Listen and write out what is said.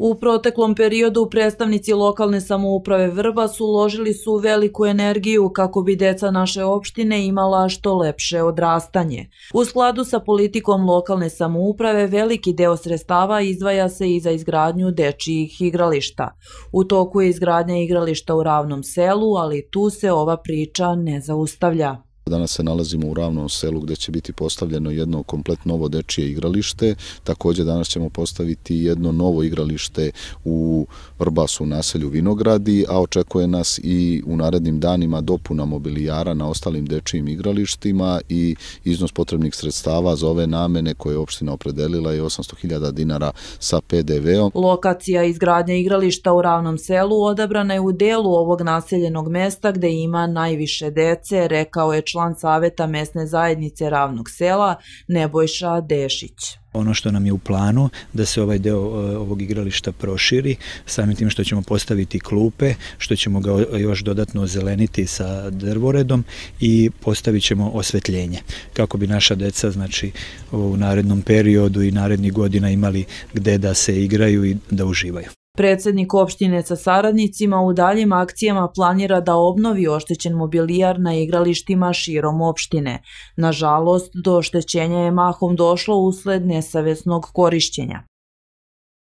U proteklom periodu predstavnici lokalne samouprave Vrba su uložili su veliku energiju kako bi deca naše opštine imala što lepše odrastanje. U skladu sa politikom lokalne samouprave veliki deo sredstava izdvaja se i za izgradnju dečijih igrališta. U toku je izgradnja igrališta u ravnom selu, ali tu se ova priča ne zaustavlja. Danas se nalazimo u ravnom selu gde će biti postavljeno jedno komplet novo dečije igralište. Takođe danas ćemo postaviti jedno novo igralište u Vrbasu u naselju Vinogradi, a očekuje nas i u narednim danima dopuna mobilijara na ostalim dečijim igralištima i iznos potrebnih sredstava za ove namene koje je opština opredelila je 800.000 dinara sa PDV-om. Lokacija izgradnja igrališta u ravnom selu odabrana je u delu ovog naseljenog mesta gde ima najviše dece, rekao je član član saveta mesne zajednice Ravnog sela Nebojša Dešić ono što nam je u planu da se ovaj deo e, ovog igrališta proširi samim tim što ćemo postaviti klupe što ćemo ga još dodatno ozeleniti sa drvoredom i postavit ćemo osvetljenje kako bi naša deca znači u narednom periodu i narednih godina imali gde da se igraju i da uživaju Predsednik opštine sa saradnicima u daljim akcijama planira da obnovi oštećen mobilijar na igralištima širom opštine. Nažalost, do oštećenja je mahom došlo usled nesavesnog korišćenja.